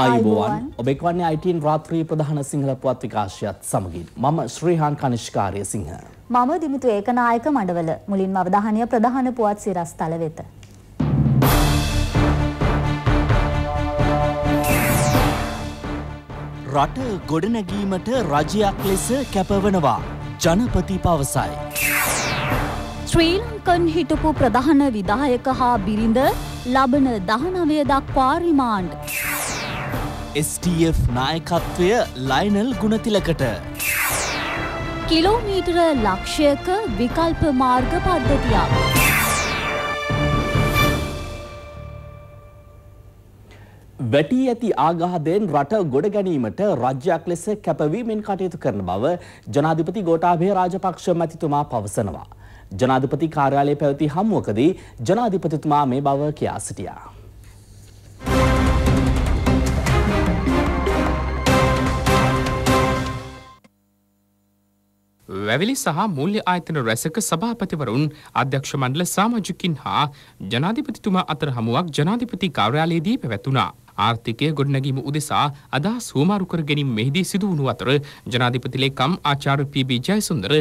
ආයුබෝවන් ඔබෙක් වන්නේ අයිටන් රාත්‍රී ප්‍රධාන සිංහල පුවත් විකාශයත් සමගින් මම ශ්‍රීහාන් කනිෂ්කාරය සිංහ. මම දිමිතු ඒකනායක මඩවල මුලින්ම අවධානය ප්‍රධාන පුවත් සිරස් තල වෙත. රට ගොඩනැගීමට රජයක් ලෙස කැපවනවා ජනපති පවසයි. ශ්‍රී ලංකන් හිටපු ප්‍රධාන විදායක හා බිරිඳ ලබන දහනවය දක්වා රිමාන්ඩ්. STF නායකත්වය ලයිනල් ගුණතිලකට. කිලෝමීටර ලක්ෂයක විකල්ප මාර්ග පද්ධතියක්. වැටී ඇති ආගාධයෙන් රට ගොඩ ගැනීමට රජ්‍යයක් ලෙස කැපවීමෙන් කටයුතු කරන බව ජනාධිපති ගෝටාභය රාජපක්ෂ මැතිතුමා පවසනවා. ජනාධිපති කාර්යාලය පැවති හම්මුවකදී ජනාධිපතිතුමා මේ බව කියා සිටියා. වැවිලි සහ මුල්්‍ය ආයතන රැසක සභාපතිවරුන් අධ්‍යක්ෂ මණ්ඩල සාමාජිකින් හා ජනාධිපතිතුමා අතර හමුවක් ජනාධිපති කාර්යාලයේදී පැවැතුනා. ආර්ථිකය ගොඩනැගීම උදෙසා අදහස් හෝමාරුකර ගැනීම මෙහිදී සිදුවුණු අතර ජනාධිපතිලේකම් ආචාර පීබී ජයසුන්දර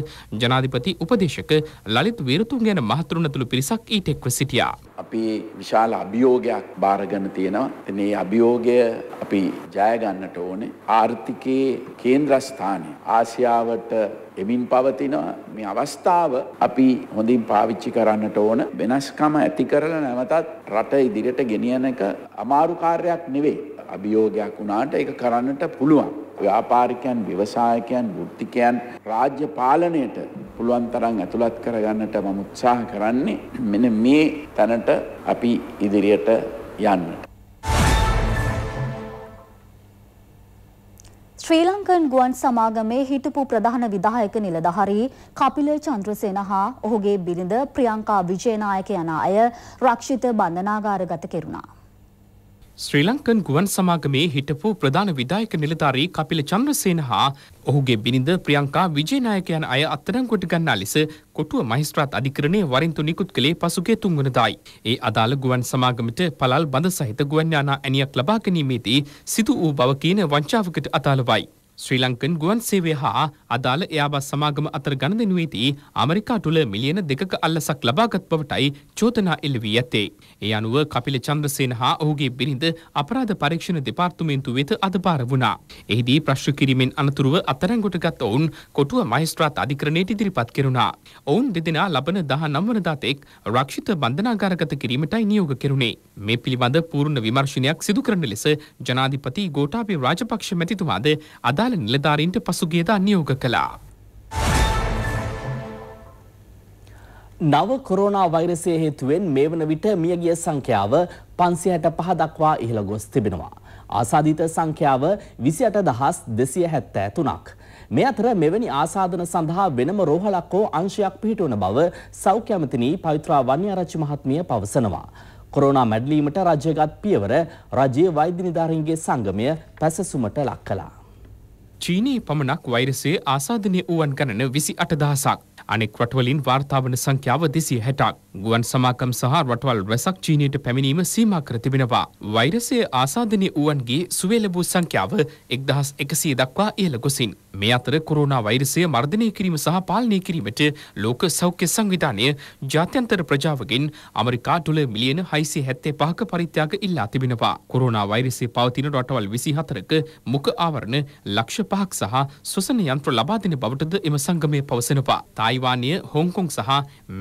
ජනාධිපති උපදේශක ලලිත් වීරතුන් ගැන මහතුරුණ තුළු පිරිසක් ඊට එක්ව සිටියා. අපි විශාල අභියෝගයක් භාරගන්න තියෙනවා. මේ අභියෝගය අපි ජයගන්නට ඕනේ. ආර්ථිකයේ කේන්ද්‍රස්ථානය ආසියාවට එමින් පවතිනවා මේ අවස්ථාව අපි හොඳින් පාවිච්චි කරන්නට ඕන වෙනස්කම ඇති කරලා නැවතත් රට ඉදිරියට ගෙනියන එක අමාරු කාර්යයක් නෙවෙයි. අභියෝගයක් වුණාට ඒක කරන්නට පුළුවන්. ව්‍යාපාරිකයන්, ව්‍යවසායකයන්, වෘත්තිකයන් රාජ්‍ය පාලනයට පුළුවන් තරම් ඇතුළත් කරගන්නට මම උත්සාහ කරන්නේ. මෙන්න මේ තැනට අපි ඉදිරියට යන්නට ශ්‍රී ලංකන් ගුවන් සමාගමේ හිටපු ප්‍රධාන විධායක නිලධාරී කපිල චන්ද්‍රසේන හා ඔහුගේ බිරිඳ ප්‍රියංකා විජේනායක යන අය රක්ෂිත බන්ධනාගාරගත කෙරුණා. ශ්‍රී ලංකන් ගුවන් සමාගමේ හිටපු ප්‍රධාන විදායක නිලධාරී කපිල චන්ද්‍රසේන හා ඔහුගේ බිනිඳ ප්‍රියංකා විජේනායක යන අය අත්අඩංගුවට ගන්නා ලෙස කොටුව මහිස්ත්‍රාත් අධිකරණය වරින්තු නිකුත් කළේ පසුගිය තුන්වනදායි. ඒ අදාළ ගුවන් සමාගමට පළල් බඳ සහිත ගුවන් යානා ඇණියක් ලබා ගැනීමේදී සිදු වූ බව කියන වංචාවකට අදාළවයි. ශ්‍රී ලංකන් ගුවන් සේවය හා අදාළ එයාබස් සමාගම අතර ගණදෙනුවේදී ඇමරිකා තුළ මිලියන දෙකක අල්ලසක් ලබාගත් බවටයි චෝදනා එල්ල වී ඇත්තේ. ඒ අනුව කපිල චන්ද්‍රසේන හා ඔහුගේ බිරිඳ අපරාධ පරීක්ෂණ දෙපාර්තමේන්තුව වෙත අද භාර වුණා. එහිදී ප්‍රශ්න කිරීමෙන් අනතුරුව අත්අඩංගුවට ගත් ඔවුන් කොටුව මහේස්ත්‍රාත් අධිකරණයට ඉදිරිපත් කෙරුණා. ඔවුන් දෙදෙනා ලබන 19 වනදා තෙක් රක්ෂිත බන්ධනාගාරගත කිරීමටයි නියෝග කෙරුණේ. මේ පිළිබඳ පූර්ණ විමර්ශනයක් සිදු කරන ලෙස ජනාධිපති ගෝඨාභය රාජපක්ෂ මැතිතුමාද අදා අදාළ නිලධාරීන්ට පසුගියදා නියෝග කළා. නව කොරෝනා වෛරසය හේතුවෙන් මේ වන විට මියගිය සංඛ්‍යාව පන්සියට පහ දක්වා ඉහළ ගොස් තිබෙනවා. ආසාධීත සංඛ්‍යාව විසියට දහස් දෙසිය හැත්තෑ තුනක්. මේ අතර මෙවැනි ආසාධන සඳහා වෙනම රෝහලක් හෝ අංශයක් පිහිටවන බව සෞඛ්‍යමතිනී පවිත්‍රා වන්‍යාරච්චි මහත්මිය පවසනවා. කොරෝනා මැඩලීමට රජයගත් පියවර රජයේ වෛද්‍ය නිධාරීන්ගේ සංගමය පැසසුමට ලක් කළා. චීනයේ පමණක් වෛරසයේ ආසාධනය වුවන් ගණන විසි අටදහසක්. අනෙක් රටවලින් වාර්තාාවන සංඛ්‍යාව දෙසිය හැටක්. ගුවන් සමාකම් සහ රටවල් රැසක් චීනයට පැමිණීම සීමක්‍ර තිබෙනවා. වෛරසය ආසාධනය වුවන්ගේ සුවේලබූ සංඛ්‍යාව එක්දහස් එකසිය දක්වා ඉහළ ගොසින්. මේ අතර කොරුණා වෛරසය මර්ධනය කිරීම සහ පාලනය කිරීමට ලෝක සෞඛ්‍ය සංවිධානය ජාත්‍යන්තර ප්‍රජාවගෙන් අමරිකා තුළ මිලියන හයිසි හැත්තේ පහක පරිත්‍යාග ඉල්ලා තිබෙනවා. කොරුණා වෛරසේ පවතින රටවල් විසි හතරක මුක ආවරණ ලක්ෂ පහක් සහ ස්වසන යන්ත්‍ර ලබා දෙන බවටද එම සංගමය පවසනවා. තායිවානය හොංකොං සහ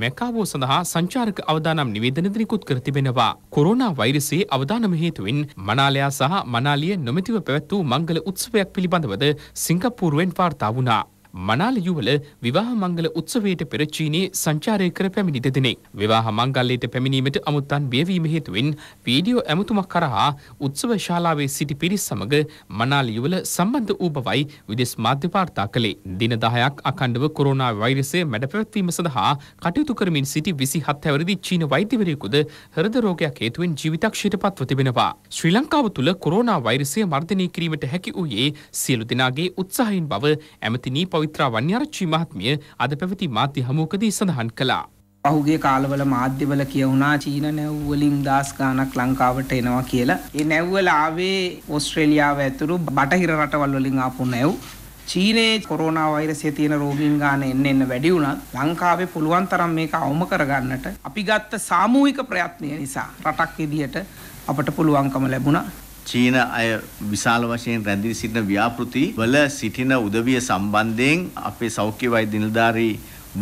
මැකාවෝ සඳහා සංචාරක අවදානම් නිවේදනද නිකුත් කර තිබෙනවා. කොරෝනා වෛරසයේ අවදානම හේතුවෙන් මනාලයා සහ මනාලිය නොමැතිව පැවැත් වූ මංගල උත්සවයක් පිළිබඳවද සිංගප්පූරුවෙන් වාර්තා වුණා. මනාලියුවල විවාහ මංගල උත්සවයට පෙර චීනයේ සංචාරය කර පැමිණි දෙදෙනෙක්. විවාහ මංගල්‍යයට පැමිණීමට අමුත්තන් බියවීම හේතුවෙන් වීඩියෝ ඇමතුමක් කරහා උත්සව ශාලාවේ සිටි පිරිස් සමග මනාලියුවල සම්බන්ධ වූ බවයි විදෙස් මාධ්‍ය වාර්තා කළේ. දින 10ක් අඛණ්ඩව කොරෝනා වෛරසය මැඩපැවැත්වීම සඳහා කටයුතු කරමින් සිටි 27 හැවිරිදි චීන වෛද්‍යවරයෙකුද හෘද රෝගයක් හේතුවෙන් ජීවිතක්ෂයට පත්ව තිබෙනවා. ශ්‍රී ලංකාව තුළ කොරෝනා වෛරසය මර්ධනය කිරීමට හැකි වූයේ සියලු දෙනාගේ උත්සාහයෙන් බව ඇමතිනී පවි පොයිත්‍රා වන්‍යාරච්චි මහත්මිය අද පැවති මාධ්‍ය හමුවකදී සඳහන් කළා. පහුගේ කාලවල මාධ්‍යවල කියවුණා චීන නැව්වලින් දස් ගානක් ලංකාවට එනවා කියලා. ඒ නැව්වල ආවේ ඔස්ට්‍රේලියාව ඇතුළු බටහිර රටවල් වලින් ආපු නැව්. චීනයේ කොරෝනා වෛරසය තියෙන රෝගීන් ගාන එන්න එන්න වැඩි වුණත් ලංකාවේ පුළුවන් තරම් මේක අවම කරගන්නට අපි ගත්ත සාමූහික ප්‍රයත්නය නිසා රටක් විදියට අපට පුළුවන්කම ලැබුණා. චීන අය විශාල වශයෙන් රැඳී සිටින ව්‍යාපෘති වල සිටින උදවිය සම්බන්ධයෙන් අපේ සෞඛ්‍ය වෛද්‍ය නිලධාරී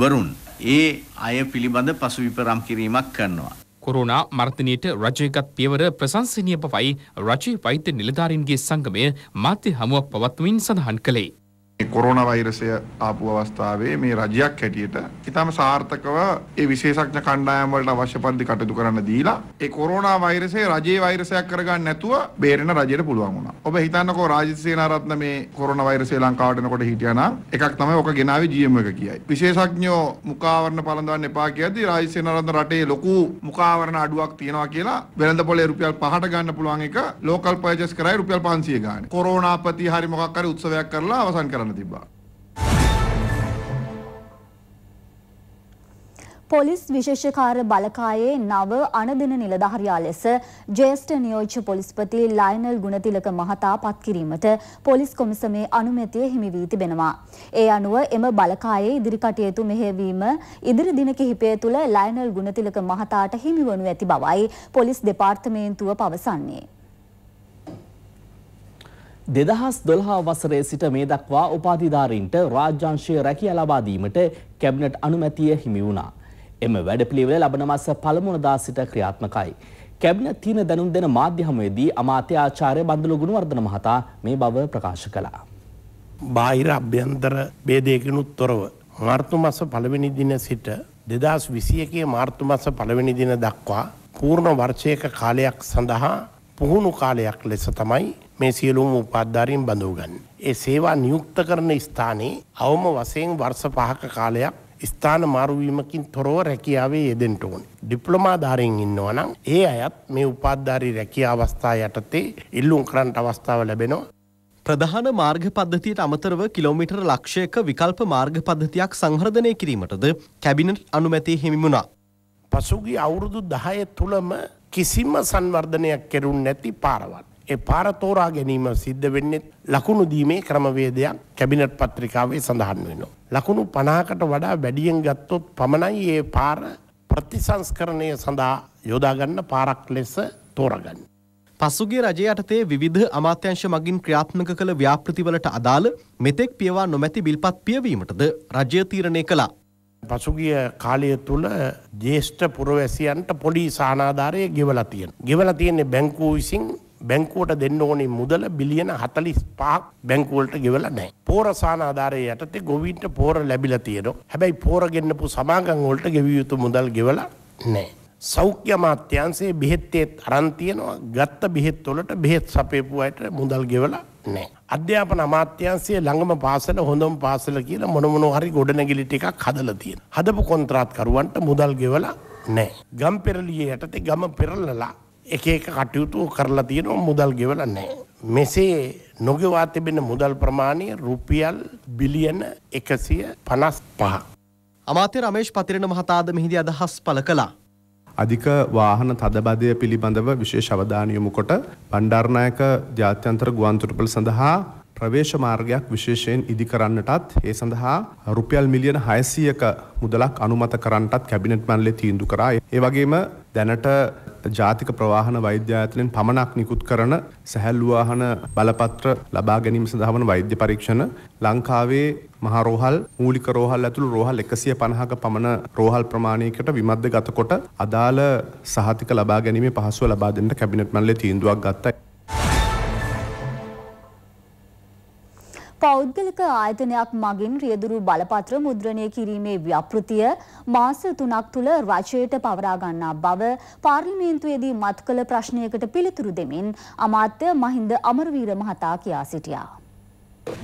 වරුන් ඒ අය පිළිබඳ පසුවිපරම් කිරීමක් කරනවා. කොරුණා මර්තනයට රජයගත් පියවර ප්‍රශංසනීය බවයි රජයේ වෛද්‍ය නිලධාරීන්ගේ සංගමය මාධ්‍ය හමුවක් පවත්වමින් සඳහන් කළේ. මේ කොරෝනා වෛරසය ආපු අවස්ථාවේ මේ රජයක් හැටියට ඊටම සාර්ථකව ඒ විශේෂඥ කණ්ඩායම් වලට අවශ්‍ය පරිදි කටයුතු කරන්න දීලා ඒ කොරෝනා වෛරසය රජයේ වෛරසයක් කරගන්න නැතුව බේරෙන රජයට පුළුවන් වුණා. ඔබ හිතන්නකෝ රාජිත් සේනාරත්න මේ කොරෝනා වෛරසය ලංකාවට එනකොට හිටියා නම් එකක් තමයි ඔක ගෙනාවේ GM එක කියයි. විශේෂඥයෝ මුඛාවරණ පළඳවන්න එපා කියද්දී රාජිත් සේනාරත්න රටේ ලොකු මුඛාවරණ අඩුවක් තියෙනවා කියලා වෙළඳ පොලේ රුපියල් 5ට ගන්න පුළුවන් එක ලෝකල් පර්චේස් කරයි රුපියල් 500 ගන්න. කොරෝනාපති හරි මොකක් හරි උත්සවයක් කරලා අවසන් කරන්න කරන්න තිබා. පොලිස් විශේෂකාර බලකායේ නව අනදින නිලධාරියා ලෙස ජේෂ්ඨ නියෝජ්‍ය පොලිස්පති ලයනල් ගුණතිලක මහතා පත් කිරීමට පොලිස් කොමිසමේ අනුමැතිය හිමි වී තිබෙනවා. ඒ අනුව එම බලකායේ ඉදිරි කටයුතු මෙහෙවීම ඉදිරි දින කිහිපය තුළ ලයනල් ගුණතිලක මහතාට හිමිවනු ඇති බවයි පොලිස් දෙපාර්තමේන්තුව පවසන්නේ. දෙදහස් දොළහා වසරේ සිට මේ දක්වා උපාධිධාරීන්ට රාජ්‍යංශය රැකිය ලබාදීමට කැබිනට් අනුමැතිය හිමි වුණා. එම වැඩපිළිවෙල ලබන මස පළමුවනදා සිට ක්‍රියාත්මකයි. කැබිනට් තීන දැනුම් දෙන මාධ්‍ය හමුවේදී අමාත්‍ය ආචාර්ය බන්දුලු ගුණවර්ධන මහතා මේ බව ප්‍රකාශ කළා. බාහිර අභ්‍යන්තර ભેදයකිනුත් තොරව මාර්තු මාස පළවෙනි දින සිට 2021 මාර්තු මාස පළවෙනි දින දක්වා පූර්ණ වර්ෂයක කාලයක් සඳහා පුහුණු කාලයක් ලෙස තමයි මේ සියලුම උපාධාරයෙන් බඳව ගන්න. ඒ සේවා නියුක්ත කරන ස්ථානයේ අවම වසයෙන් වර්ෂ පහක කාලයක් ස්ථාන මාරුවීමකින් තොරව රැකියාවේ යෙදෙන්ට ඕන. ඩිප්ලොමාධාරයෙන් ඉන්නවනම් ඒ අයත් මේ උපාධාරී රැකිය අවස්ථා යටතේ ඉල්ලුම් කරන්ට අවස්ථාව ලැබෙනවා. ප්‍රධාන මාර්ග පද්ධතියට අමතරව කිලෝමිටර් ලක්ෂයක විකල්ප මාර්ග පද්ධතියක් සංහර්ධනය කිරීමටද කැබිනට් අනුමැතිය හිමිමුණා. පසුගිය අවුරුදු දහය තුළම කිසිම සංවර්ධනයක් කෙරුන් නැති පාරවල්. ඒ පාර තෝරා ගැනීම සිද්ධ වෙන්නේ ලකුණු දීමේ ක්‍රමවේදයක් කැබිනට් පත්‍රිකාවේ සඳහන් වෙනවා. ලකුණු 50කට වඩා වැඩියෙන් ගත්තොත් පමණයි මේ පාර ප්‍රතිසංස්කරණය සඳහා යොදා ගන්න පාරක් ලෙස තෝරගන්නේ. පසුගිය රජය යටතේ විවිධ අමාත්‍යංශ මගින් ක්‍රියාත්මක කළ ව්‍යාපෘතිවලට අදාළ මෙතෙක් පියවා නොමැති විල්පත් පියවීමටද රජය තීරණය කළා. පසුගිය කාලය තුළ ජේෂ්ඨ පුරවැසියන්ට පොඩි සානාධාරය ගෙවලා තියෙන. ගෙවලා තියෙන්නේ බැංකුව විසින් බැංකුවට දෙන්න ඕනේ මුදල බිලියන 45ක් බැංකුවලට ගෙවලා නැහැ. පෝරසාන ආධාරය යටතේ ගොවීන්ට පෝර ලැබිලා තියෙනවා. හැබැයි පෝර ගෙන්නපු සමාගම් වලට ගෙවිය යුතු මුදල් ගෙවලා නැහැ. සෞඛ්‍ය අමාත්‍යාංශයේ බෙහෙත්තේත් අරන් තියෙනවා. ගත්ත බෙහෙත් වලට බෙහෙත් සපයපු අයට මුදල් ගෙවලා නැහැ. අධ්‍යාපන අමාත්‍යාංශයේ ළඟම පාසල හොඳම පාසල කියලා මොන මොන හරි ගොඩනැගිලි ටිකක් හදලා තියෙනවා. හදපු කොන්ත්‍රාත්කරුවන්ට මුදල් ගෙවලා නැහැ. ගම් පෙරළියේ යටතේ ගම පෙරළලා එක එක කටයුතු කරලා තියෙනවා මුදල් ගෙවලා නැහැ. මෙසේ නොගෙවා තිබෙන මුදල් ප්‍රමාණය රුපියල් බිලියන 155ක්. අමාත්‍ය රමේෂ් පතිරණ මහතාද මෙහිදී අදහස් පළ කළා. අධික වාහන තදබදය පිළිබඳව විශේෂ අවධානය යොමු කොට බණ්ඩාරනායක ජාත්‍යන්තර ගුවන්තොටුපළ සඳහා ප්‍රවේශ මාර්ගයක් විශේෂයෙන් ඉදි කරන්නටත් ඒ සඳහා රුපියල් මිලියන හයසීයක මුදලක් අනුමත කරන්නටත් කැබිනට් මන්ලෙ තීන්දු කරා. ඒ වගේම දැනට ජාතික ප්‍රවාහන වෛද්‍යාතලෙන් පමණක් නිකුත් කරන සැහැල්ලුවාහන බලපත්‍ර ලබා ගැනීම සඳහාවන වෛද්‍ය පරීක්ෂණ ලංකාවේ මහරෝහල් මූලික රෝහල් ඇතුළු රෝහල් එකසිය පණහක පමණ රෝහල් ප්‍රමාණයකට විමද්ද ගතකොට අදාළ සහතික ලබා ගැනීම පහසුව ලබාදෙන්ට කැබිනට් මල්ල තීන්දුවක් ගත්තයි. පෞද්ගලික ආයතනයක් මගින් රියදුරු බලපත්‍ර මුද්‍රණය කිරීමේ ව්‍යපෘතිය මාස තුනක් තුළ රජයට පවරා ගන්නා බව පාර්ලිමේන්තුවේදී මත් කළ ප්‍රශ්නයකට පිළිතුරු දෙමින් අමාත්‍ය මහින්ද අමරවීර මහතා කියා සිටියා.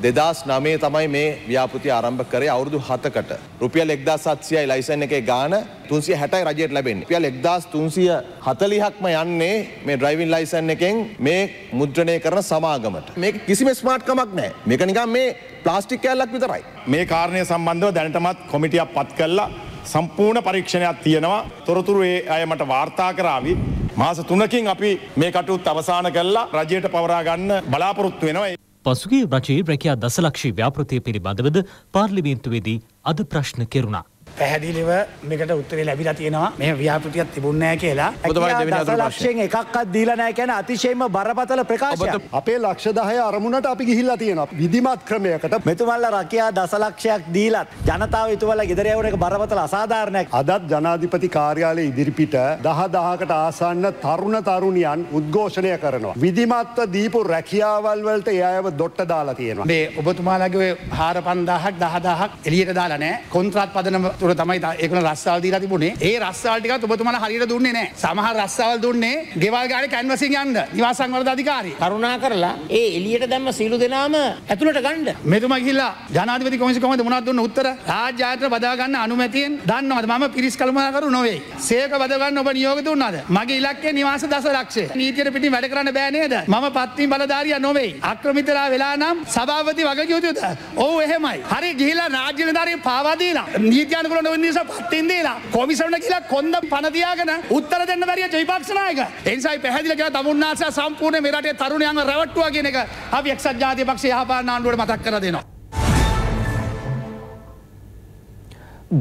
දෙදස් නමේ තමයි මේ ව්‍යාපෘති ආරම්භ කරේ අවුරුදු හතකට. රුපියල් එක්දා සත්සියයි ලයිසන් එකේ ගාන තුන්සිය හැටයි රජයට ලැබෙන් පියල් එක්දස් තුන්සිය හතලිහක්ම යන්නේ මේ ඩ්‍රයිවින් ලයිසන් එකෙන් මේ මුද්‍රණය කරන සමාගමට මේ කිසිම ස්මාර්ට්කමක් නෑ මේක නිකම් මේ ප්ලාස්ටික් කෑල්ලක් විතරයි. මේ කාරණය සම්බන්ධව දැනටමත් කොමිටියක් පත් කල්ලා සම්පූර්ණ පරීක්ෂණයක් තියෙනවා තොරතුරු ඒ අය මට වාර්තා කරාවි. මාස තුනකින් අපි මේ කටුත් අවසාන කල්ලා රජයට පවරාගන්න බලාපොරොත්තු වෙනවා. පසුගේ රජයේ රැකියා දසලක්ෂී ව්‍යාපෘතිය පිළිබඳවද පාර්ලිමේන්තුවේදී අද ප්‍රශ්න කෙරුණා. පැහැදිලිව මේකට උත්තරේ ලැබිලා තියෙනවා මේ ව්‍යාපෘතියක් තිබුණෑ කියලා ලක්ෂයෙන් එකක්ත් දීලනෑ කැන අතිශයම බරපතල ප්‍රකාශ අපේ ලක්ෂ දහය අරමුණට අපි ගිහිල්ලා තියෙනවා විදිමත් ක්‍රමයකට මෙතුමල්ල රකයා දසලක්ෂයක් දීලත් ජනතාව තුවල ගෙදරයවන එක බරපතල අසාධාරණයක් අදත් ජනාධිපති කාර්යාලය ඉදිරිපිට දහ දහකට ආසන්න තරුණ තරුණියන් උද්ඝෝෂණය කරනවා. විදිමත්ව දීපු රැකියාවල් වලට එයව දොට්ට දාලා තියෙනවා මේ ඔබතුමාලගේ හාර පන්දාහක් දහදාහක් එලියට දාලනෑ කොන්ත්‍රත් පදනම වතුර තමයි එකන රස්සාල් දීලා තිබුණේ ඒ රස්සාල්ටික ඔබතුමන හරිට දුන්නේ නෑ සමහ රස්සාවල් දුන්නේ ගෙවල් ගාඩ කැන්වසින් යන්න නිවාසංවලද අධිකාරි කරුණා කරලා ඒ එලියට දැම්ම සිලු දෙනාම ඇතුළට ගණ්ඩ මෙතුම කියලා ජනාධපති කොමිසිකම මුණත් දුන්න උත්තර රාජාත බදාගන්න අනුමැතියෙන් දන්නවද මම පිරිස් කළමකරු නොවේ සේක බදගන්න ඔබ නියෝග දුන්නද මගේ ඉලක්කේ නිවාස දස ලක්ෂේ නීතියට පිටි වැඩ කරන්න බෑනේද මම පත්තිී බලධාරිය නොවෙයි අක්‍රමිතරා වෙලා නම් සභාවති වගකයුතුද ඕ එහෙමයි හරි ගිහිලා රාජ්‍යනධාරය පාවාදීලා නීතියන ඇතුකල නොවනිසා පත්තින්නේ ලා කොමිසරන කියලා කොන්ද පනතියාගෙන උත්තර දෙන්න වැරිය ජයිපක්ෂනායක එන්සයි පැහදිල කියලා තමුන්නාස සම්පූර්ණ මෙරටේ තරුණයන්ව රැවට්ටුව කියන එක අපි එක්සත් ජාතිය පක්ෂ යහපාන ආණ්ඩුවට මතක් කර දෙනවා.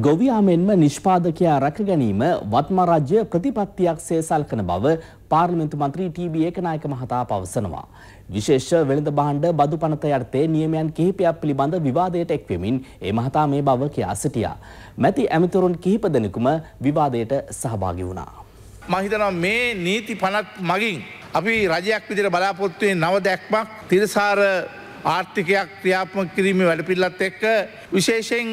ගොවියාමෙන්ම නිෂ්පාදකයා රැක ගැනීම වත්මරාජ්‍ය ප්‍රතිපත්තියක් සේ සලකන බව පාර්ලිමේන්තු මන්ත්‍රී ටීබී ඒකනායක මහතා පවසනවා. විශේෂ වෙළඳ භාණ්ඩ බදු පනත යටතේ නියමයන් කිහිපයක් පිළිබඳ විවාදයට එක්වෙමින් ඒ මහතා මේ බව කියා සිටියා. මැති ඇමතුරුන් කිහිප දෙනෙකුම විවාදයට සහභාගි වුණා. මහිතනවා මේ නීති පනත් මගින් අපි රජයක් විදිර බලාපොත්තුවේ නව දැක්මක් තිරසාර ආර්ථිකයක් ක්‍රියාත්මක කිරීමේ වැඩපිල්ලත් එක්ක විශේෂයෙන්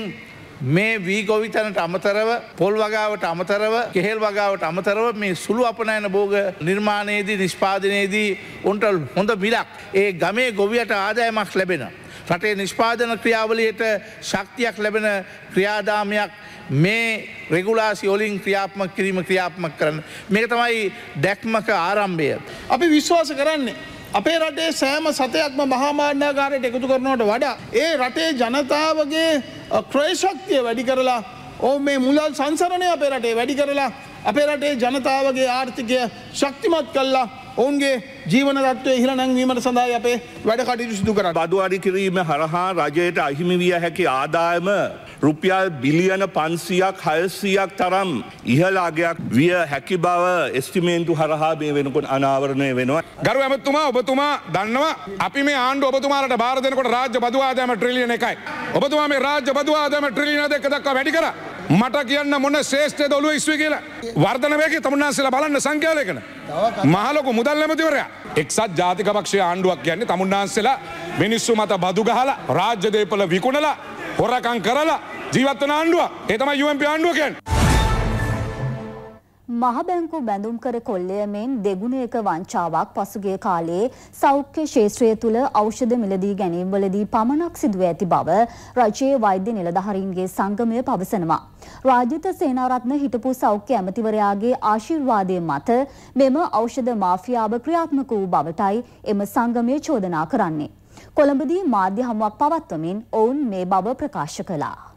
මේ වීගොවිතනට අමතරව පොල් වගාවට අමතරව කෙහෙල් වගාවට අමතරව මේ සුළු අපනයන බෝග නිර්මාණයේදී නිෂ්පාදනයේදී උන්ට හොඳ බිලක්. ඒ ගමේ ගොවියට ආදායමක් ලැබෙන. රටේ නිෂ්පාදන ක්‍රියාවලියට ශක්තියක් ලැබෙන ක්‍රියාදාමයක් මේ රෙගුලාසි ඔලින් ක්‍රියාත්මක් කිරීම ක්‍රියාත්මක් කරන්න. මේක තමයි දැක්මක ආරම්භය. අපි විශ්වාස කරන්නේ. අපේ රටේ සෑම සතයක්ම මහාමාන්‍යාකාරයට එකතු කරනවට වඩා. ඒ රටේ ජනතාවගේ ක්‍රේශක්තිය වැඩි කරලා ඕ මේ මුලල් සංසරණය අපේ රටේ වැඩි කරලා අපේ රටේ ජනතාවගේ ආර්ථිකය ශක්තිමත් කල්ලා ඔවන්ගේ ජීවනත්ව හිර නැංවීමට සඳහා අපේ වැඩ කටියු සිදු කර බදු අඩි කිරීම හරහා රජයට අහිමි විය හැකි ආදායම රුපියල් බිලියන පන්සියක් හල්සියක් තරම් ඉහලාගයක් විය හැකි බව එස්ටිමේන්තු හරහා මේ වෙනකොට අනාවරණය වෙනවා. ගරු ඇමතුමා ඔබතුමා දන්නවා අපි මේ ආණ්ඩු ඔබතුමාට භාරතනකොට රාජ්‍ය බදවාදම ට්‍රිලියන එකයි. ඔබතුමා මේ රාජ්‍ය බදවාදම ට්‍රිලියන දෙක දක්වා වැඩි කර මට කියන්න මොන ශේෂ්ඨය දොළුව ඉස්වි කියලා වර්ධනවයගේ තමුන්නාන්සලා බලන්න සංඛ්‍යාලයකන. මහලොකු මුදල් ඇමතිවරයා. එක්සත් ජාතික පක්ෂය ආණ්ඩුවක් කියන්නේ තමුන්නාන්සලා මිනිස්සු මත බදුගහලා රාජ්‍ය දේපල විකුණලා හොරකං කරලා ජීවත්වන ආණ්ඩුව ඒ තමයි UMP ආණ්ඩුව කියන්නේ. මහබැංකු බැඳුම් කර කොල්ලය මෙන් දෙගුණයක වංචාවක් පසුගිය කාලේ සෞඛ්‍ය ශේත්‍රය තුළ ඖෂධ මිලදී ගැනීම්වලදී පමණක් සිදුව ඇති බව රජයේ වෛද්‍ය නිලධහරින්ගේ සංගමය පවසනවා. රාජිත සේනාරත්න හිටපු සෞඛ්‍ය ඇමතිවරයාගේ ආශිර්වාදය මත මෙම ඖෂධ මාෆියාව ක්‍රියාත්මක වූ බවටයි එම සංගමය චෝදනා කරන්නේ. කොළඹදී මාධ්‍ය හමුවක් පවත්වමින් ඔවුන් මේ බව ප්‍රකාශ කළා.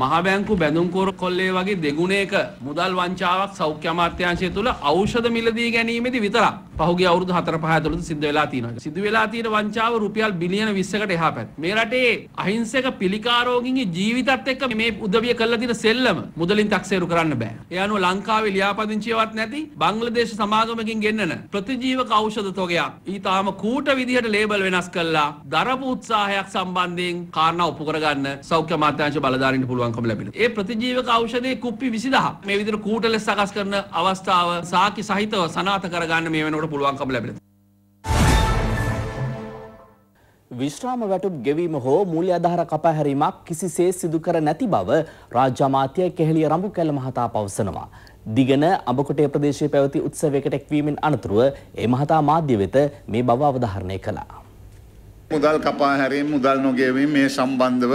මහබැංකු බැඳුම්කෝර කොල්ලේ වගේ දෙගුණයක මුදල් වංචාවක් සෞඛ්‍ය අමාත්‍යංශය තුළ ඖෂධ මිලදී ගැනීමේදී විතරක් පහුගේ අවුරුදු 4-5 ඇතුළත සිද්ධ වෙලා තියෙනවා. සිදු වෙලා තියෙන වංචාව රුපියල් බිලියන 20කට එහා පැත්ත. මේ රටේ අහිංසක පිළිකාරෝගින්ගේ ජීවිතත් එක්ක මේ උදවිය කරලා තියෙන සෙල්ලම මුදලින් taxeeru කරන්න බෑ. ඒ අනුව ලංකාවේ ලියාපදිංචියවත් නැති බංග්ලාදේශ සමාගමකින් ගෙන්නන ප්‍රතිජීවක ඖෂධ තොගයක් ඊටාම කූට විදිහට ලේබල් වෙනස් කරලා දරපු උත්සාහයක් සම්බන්ධයෙන් කාරණා ඔප්පු කරගන්න සෞඛ්‍ය අමාත්‍යාංශ බලධාරීන්ට පුළුවන්කම ලැබෙනවා. ඒ ප්‍රතිජීවක ඖෂධයේ කුප්පි 20000 මේ විදිහට කූට ලෙස සකස් කරන අවස්ථාව සාකි සහිතව සනාථ කරගන්න මේ වෙනකොට කරන්නට පුළුවන්කම ලැබෙන. විශ්‍රාම වැටුප් ගෙවීම හෝ මූල්‍ය අධාර කපහැරීමක් කිසිසේ සිදු කර නැති බව රාජ්‍ය අමාත්‍ය කෙහෙලිය රඹු කැල මහතා පවසනවා. දිගන අඹකොටේ ප්‍රදේශයේ පැවති උත්සවයකට එක්වීමෙන් අනතුරුව ඒ මහතා මාධ්‍ය වෙත මේ බව අවධාරණය කළා. මුදල් කපා හැරීම මුදල් නොගෙවීම මේ සම්බන්ධව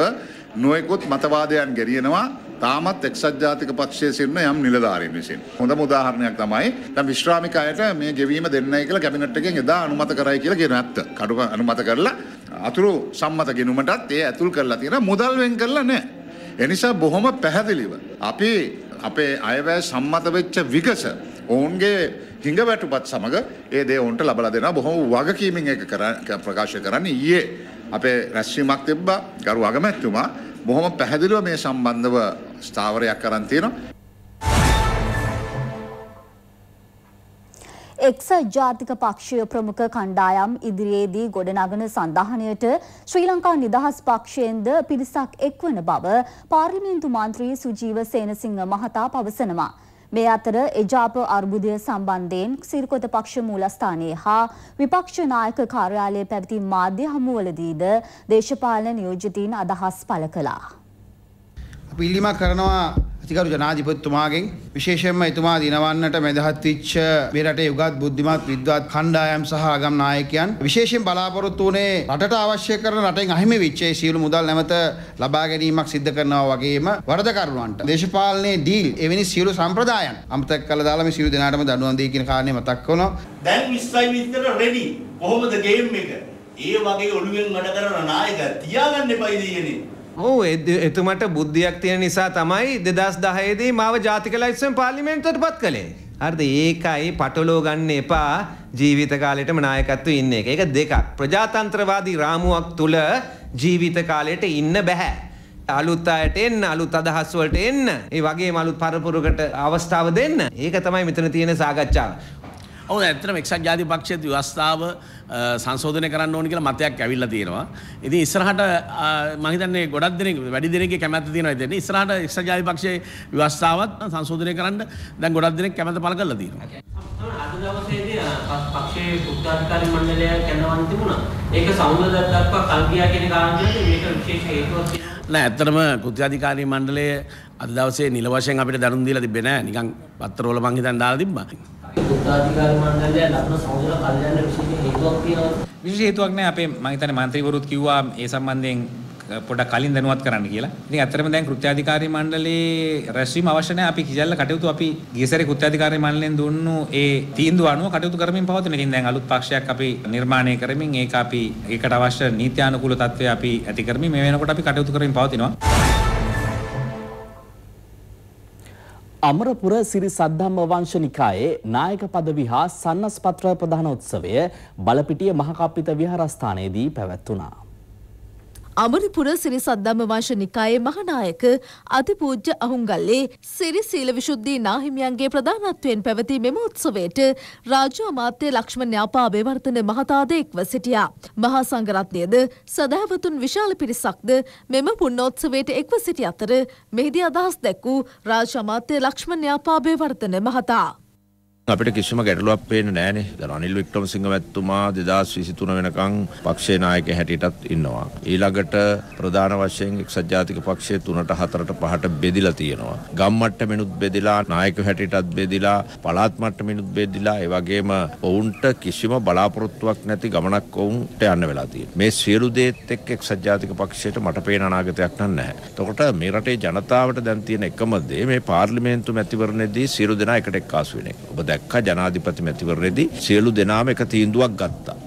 නොයෙකුත් මතවාදයන් ගෙරියනවා තාමත් එක්සත් ජාතික පක්ෂයේ සිටින යම් නිලධාරීන් විසින්. හොඳම උදාහරණයක් තමයි දැන් විශ්‍රාමික අයට මේ ගෙවීම දෙන්නයි කියලා කැබිනට් එකෙන් එදා අනුමත කරයි කියලා කියන ඇත්ත. කඩුව අනුමත කරලා අතුරු සම්මත ගෙනුමටත් ඒ ඇතුල් කරලා තියෙන මුදල් වෙන් කරලා නැහැ. එනිසා බොහොම පැහැදිලිව අපි අපේ අයවැය සම්මත වෙච්ච විගස ඔවුන්ගේ හිඟවැටුපත් සමග ඒ දේ ඔවුන්ට ලබලා දෙනවා බොහොම වගකීමෙන් ඒක ප්‍රකාශ කරන්නේ ඊයේ අපේ රැස්වීමක් තිබ්බා ගරු අගමැතිතුමා බොහොම පැහැදිලිව මේ සම්බන්ධව ස්ථාවරයක් කරන් තියෙනවා. එක්ස ජාතික පක්ෂය ප්‍රමුඛ කණ්ඩායම් ඉදිරියේදී ගොඩනගන සඳහනයට ශ්‍රී ලංකා නිදහස් පක්ෂයෙන්ද පිරිසක් එක්වන බව පාර්ලිමේන්තු මන්ත්‍රී සුජීව සේනසිංහ මහතා පවසනවා. මේ අතර එජාප අර්බුදය සම්බන්ධයෙන් සිරකොත පක්ෂ මූලස්ථානයේ හා විපක්ෂ නායක කාර්යාලයේ පැවති මාධ්‍ය හමුවලදීද දේශපාලන නියෝජිතීන් අදහස් පළ කළා. අපි ඉල්ලීමක් කරනවා අතිකරු ජනාධිපතිතුමාගෙන් විශේෂයෙන්ම එතුමා දිනවන්නට මැදහත් වෙච්ච මේ රටේ යුගත් බුද්ධිමත් විද්වත් කණ්ඩායම් සහ ආගම් නායකයන් විශේෂයෙන් බලාපොරොත්තු වුණේ රටට අවශ්‍ය කරන රටෙන් අහිමි වෙච්ච ඒ සියලු මුදල් නැවත ලබා ගැනීමක් සිද්ධ කරනවා වගේම වරදකරුවන්ට දේශපාලනයේ ඩීල් එවැනි සියලු සම්ප්‍රදායන් අමතක කළා දාලා මේ සියලු දෙනාටම දඬුවම් දෙයි කියන කාරණේ මතක් වෙනවා දැන් 20යි විතර රෙඩි කොහොමද ගේම් එක ඒ වගේ ඔළුවෙන් වැඩ කරන නායක තියාගන්න එපයි දෙයනේ ඕ එතුමට බුද්ධියක් තියෙන නිසා තමයි දෙදස් දහයේදී මාව ජාතික ලයිස්සෙන් පාලිමෙන්න්තට පත් කළේ. හරිද ඒකයි පටලෝ ගන්න එපා ජීවිත කාලෙටම නායකත්ව ඉන්න එක. ඒක දෙකක්. ප්‍රජාතන්ත්‍රවාදී රාමුවක් තුල ජීවිත කාලෙට ඉන්න බෑ. අලුත් අයට එන්න අලුත් අදහස් වලට එන්න. ඒ වගේම අලුත් පරපුරකට අවස්ථාව දෙන්න. ඒක තමයි මෙතන තියෙන සාකච්ඡාව. ඔවු ඇත්තටම එක්සත් ජාතික පක්ෂයේ ව්‍යවස්ථාව සංශෝධනය කරන්න ඕන කියලා මතයක් ඇවිල්ලා තියෙනවා. ඉතින් ඉස්සරහට මම හිතන්නේ ගොඩක් දෙනෙක් වැඩි දෙනෙක්ගේ කැමැත්ත තියෙනවා ඉතින් ඉස්සරහට එක්සත් ජාතික පක්ෂයේ ව්‍යවස්ථාවත් සංශෝධනය කරන්න දැන් ගොඩක් දෙනෙක් කැමැත්ත පළ කරලා තියෙනවා. අද දවසේදී පක්ෂයේ උද්ඝාටනකාරී මණ්ඩලය කැඳවන් තිබුණා. ඒක සමුද දත්තක්ව කල්ගියා කියන කාරණේ මේක විශේෂ හේතුවක් කියලා නෑ ඇත්තටම කෘත්‍යාධිකාරී මණ්ඩලය අද දවසේ නිල වශයෙන් අපිට දැනුම් දීලා තිබ්බේ නෑ නිකන් පත්තරවල මං හිතන් දාලා තිබ්බා. විවෘතාධිකාර මණ්ඩලය ලබන සමුදල කල්යන්න විශේෂ හේතුවක් තියෙනවද? විශේෂ හේතුවක් නෑ අපේ මම හිතන්නේ മന്ത്രിවරුත් කිව්වා ඒ සම්බන්ධයෙන් පොඩක් කලින් දැනුවත් කරන්න කියලා. ඉතින් ඇත්තටම දැන් කෘත්‍යාධිකාරී මණ්ඩලයේ රැස්වීම අවශ්‍ය නැහැ. අපි කිසියල්ල කටයුතු අපි ගියසරේ කෘත්‍යාධිකාරී මණ්ඩලයෙන් දුන්නු ඒ තීන්දුව අනුව කටයුතු කරමින් පවතින. ඉතින් දැන් අලුත් පක්ෂයක් අපි නිර්මාණය කරමින් ඒක අපි ඒකට අවශ්‍ය නීත්‍යානුකූල තත්ත්වය අපි ඇති කරමින් මේ වෙනකොට අපි කටයුතු කරමින් පවතිනවා. අමරපුර සිරි සද්ධම්ම වංශනිකායේ නායක පදවි හා සන්නස්පත්‍ර ප්‍රධානෝත්සවය බලපිටිය මහකප්පිත විහාරස්ථානයේදී පැවැත්වුණා. අමරපුර සිරි සද්දම්ම වංශ නිකායේ මහනායක අතිපූජ්‍ය අහුන්ගල්ලේ සිරි සීල විශුද්ධී නාහිමියන්ගේ ප්‍රධානත්වයෙන් පැවති මෙම උත්සවයට රාජ්‍ය අමාත්‍ය ලක්ෂ්මණ න්‍යාපාබේ වර්තන මහතාද එක්ව සිටියා. මහා සංඝරත්නයද සදහවතුන් විශාල පිරිසක්ද මෙම පුණ්‍යෝත්සවයට එක්ව සිටි අතර මෙහිදී අදහස් දැක් වූ රාජ්‍ය අමාත්‍ය ලක්ෂ්මණ න්‍යාපාබේ වර්තන මහතා අපිට කිසිම ගැටලුවක් පේන්නේ නැහනේ. දැන් අනිල් වික්‍රමසිංහ මැතිතුමා 2023 වෙනකන් පක්ෂේ නායක හැටියටත් ඉන්නවා. ඊළඟට ප්‍රධාන වශයෙන් එක්සත් ජාතික පක්ෂයේ 3ට 4ට 5ට බෙදිලා තියෙනවා. ගම් මට්ටමිනුත් බෙදිලා නායක හැටියටත් බෙදිලා පළාත් මට්ටමිනුත් බෙදිලා ඒ වගේම ඔවුන්ට කිසිම බලාපොරොත්තුවක් නැති ගමනක් ඔවුන්ට යන්න වෙලා තියෙනවා. මේ සියලු දේත් එක්ක එක්සත් ජාතික පක්ෂයට මට පේන අනාගතයක් නැහැ. එතකොට මේ රටේ ජනතාවට දැන් තියෙන එකම දේ මේ පාර්ලිමේන්තු මැතිවරණයේදී සියලු දෙනා එකට එක්කාසු වෙන එක. ඔබ දැක්කා ජනාධිපති මැතිවරණයේදී සියලු දෙනාම එක තීන්දුවක් ගත්තා.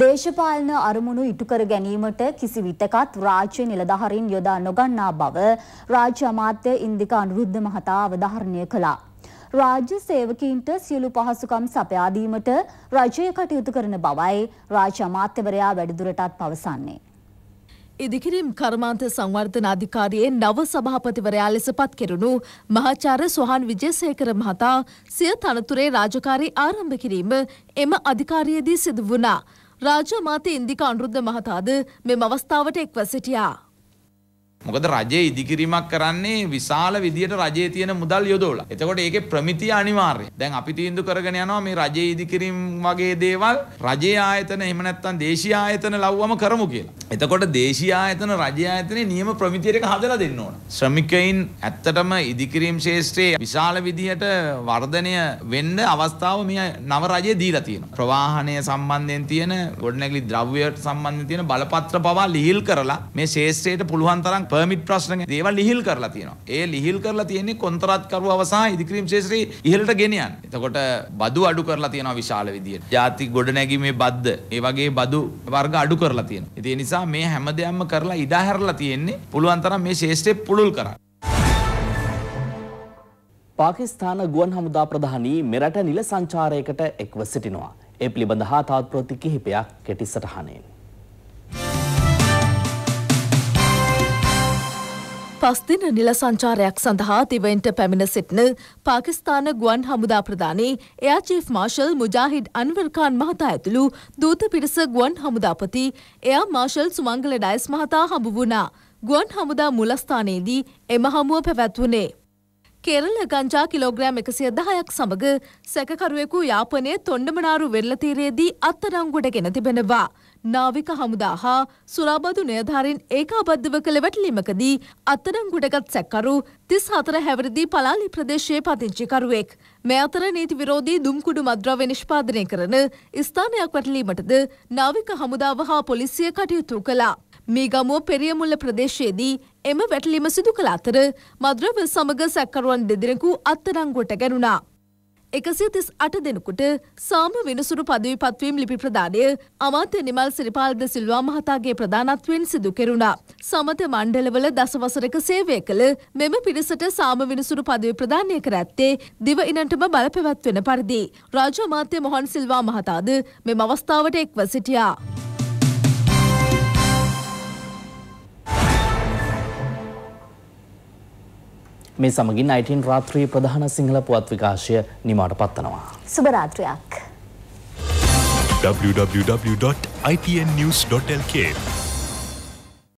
දේශපාලන අරමුණු ඉටුකර ගැනීමට කිසිවිටකත් රාජ්‍ය නිලධහරින් යොදා නොගන්නා බව රාජ්‍ය අමාත්‍ය ඉන්දික අනුරුද්ධ මහතා අවධාරණය කළා. රාජ්‍ය සේවකීන්ට සියලු පහසුකම් සපයාදීමට රජය කටයුතු කරන බවයි රාජ්‍ය අමාත්‍යවරයා වැඩිදුරටත් පවසන්නේ. ඉදිකිරීම් කර්මාන්ත සංවර්ධන අධිකාරියේ නව සභාපතිවරයා ලෙස පත් කෙරුණු මහාචාර්ය සොහන් විජේසේකර මහතා සිය තනතුරේ රාජකාරී ආරම්භ කිරීම එම අධිකාරියේදී සිදු වුණා. රාජමාතය ඉන්දික අනුරුද්ධ මහතාද මෙම අවස්ථාවට එක්ව සිටියා. මොකද රජයේ ඉදිකිරීමක් කරන්නේ විශාල විදියට රජයේ තියෙන මුදල් යොදවලා. එතකොට ඒකේ ප්‍රමිතිය අනිවාර්යයි. දැන් අපි තීන්දුව කරගෙන යනවා මේ රජයේ ඉදිකිරීම වගේ දේවල් රජයේ ආයතන එහෙම නැත්නම් දේශීය ආයතන ලව්වම කරමු කියලා. එතකොට දේශීය ආයතන රජය ආයතනයේ නියම ප්‍රමිතියට එක හදලා දෙන්න ඕන. ශ්‍රමිකයින් ඇත්තටම ඉදිකිරීම් ශාස්ත්‍රයේ විශාල විදියට වර්ධනය වෙන්න අවස්ථාව මේ නව රජය දීලා තියෙනවා. ප්‍රවාහණය සම්බන්ධයෙන් තියෙන ගොඩනැගිලි ද්‍රව්‍ය සම්බන්ධයෙන් තියෙන බලපත්‍ර පවා ලිහිල් කරලා මේ ශාස්ත්‍රයට පුළුවන් තරම් පර්මිට් ප්‍රශ්න දේවල් ලිහිල් කරලා තියෙනවා. ඒ ලිහිල් කරලා තියෙන්නේ කොන්ත්‍රාත්කරුව අවසහා ඉදිකිරීම් ශේෂ්ත්‍රයේ ඉහළට ගෙනියන්න. එතකොට බදු අඩු කරලා තියෙනවා විශාල විදියට. ಜಾති ගොඩනැගීමේ බද්ද, ඒ වගේ බදු වර්ග අඩු කරලා තියෙනවා. ඉතින් ඒ නිසා මේ හැමදේම කරලා ඉඩ හැරලා තියෙන්නේ පුළුවන් තරම් මේ ශේෂ්ත්‍රය පුළුල් කරන්න. පාකිස්ථාන ගුවන් හමුදා ප්‍රධානී මෙරට නිල සංචාරයකට එක්ව සිටිනවා. ඒ පිළිබඳ හා තාත්ප්‍රති කිහිපයක් කෙටි සටහනෙන්. පස්දින නිල සංචාරයක් සඳහා තිවෙන්ට පැමිණ සිටින පාකිස්ාන ගුවන් හමුදා ප්‍රධානී එයාචීෆ් මාර්ශල් මුජාහිඩ් අන්වර්කාන් මහතා ඇතුළු දූත පිරිස ගුවන් හමුදාපති එයා මාර්ශල් සුමංගල ඩයිස් මහතා හමු වුණා. ගුවන් හමුදා මුලස්ථානයේදී එම හමුව පැවැත්වුණේ. කෙරල ගංජා කිලෝග්‍රෑම් එකසිය දහයක් සමඟ සැකකරුවෙකු යාපනය තොන්ඩමනාරු වෙල්ලතීරයේදී අත්තරංගොඩ ගෙන තිබෙනවා. නාවික හමුදා හා සුරාබදු නියධාරීන් ඒකාබද්ධව කළ වැටලීමකදී අත්අඩංගුවටගත් සැකකරු 34 හැවිරිදි පලාලි ප්‍රදේශයේ පදිංචිකරුවෙක්. මේ අතර නීති විරෝධී දුම්කුඩු මද්‍රව්‍ය නිෂ්පාදනය කරන ස්ථානයක් වැටලීමටද නාවික හමුදාව හා පොලිසිය කටයුතු කළා. මේ ගමුව පෙරියමුල්ල ප්‍රදේශයේදී එම වැටලීම සිදු කළ අතර මද්‍රව සමග සැකකරුවන් දෙදෙනෙකු අත්අඩංගුවට ගැනුණා. එකසිය තිස් අට දෙනෙකුට සාම විනිසුරු පදවි පත්වීම් ලිපි ප්‍රදානය අමාත්‍ය නිමල් සිරිපාල්ද සිල්වා මහතාගේ ප්‍රධානත්වයෙන් සිදු කෙරුණා. සමත මණ්ඩලවල දසවසරක සේවය කළ මෙම පිරිසට සාම විනිසුරු පදවි ප්‍රදානය කර ඇත්තේ දිව ඉනටම බලපැවැත්වෙන පරිදි. රාජ අමාත්‍ය මොහන් සිල්වා මහතාද මෙම අවස්ථාවට එක්ව සිටියා. මේ සමගින් 19 රාත්‍රී ප්‍රධාන සිංහල පුවත් විකාශය නිමාවට පත්වනවා. සුබ රාත්‍රියක්. www.itnnews.lk